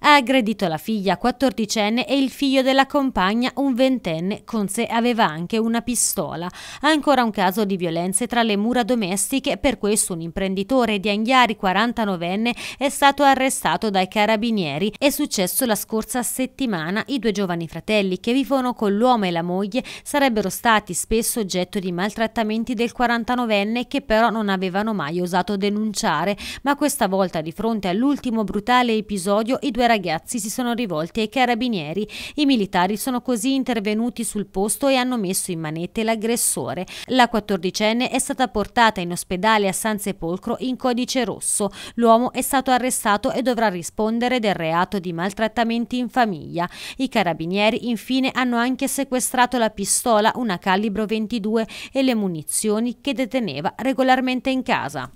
Ha aggredito la figlia 14enne e il figlio della compagna, un ventenne, con sé aveva anche una pistola. Ancora un caso di violenze tra le mura domestiche, per questo un imprenditore di Anghiari 49enne è stato arrestato dai carabinieri. È successo la scorsa settimana, i due giovani fratelli che vivono con l'uomo e la moglie sarebbero stati spesso oggetto di maltrattamenti del 49enne che però non avevano mai osato denunciare, ma questa volta di fronte all'ultimo brutale episodio i due due ragazzi si sono rivolti ai carabinieri. I militari sono così intervenuti sul posto e hanno messo in manette l'aggressore. La quattordicenne è stata portata in ospedale a San Sepolcro in codice rosso. L'uomo è stato arrestato e dovrà rispondere del reato di maltrattamenti in famiglia. I carabinieri infine hanno anche sequestrato la pistola, una calibro 22 e le munizioni che deteneva regolarmente in casa.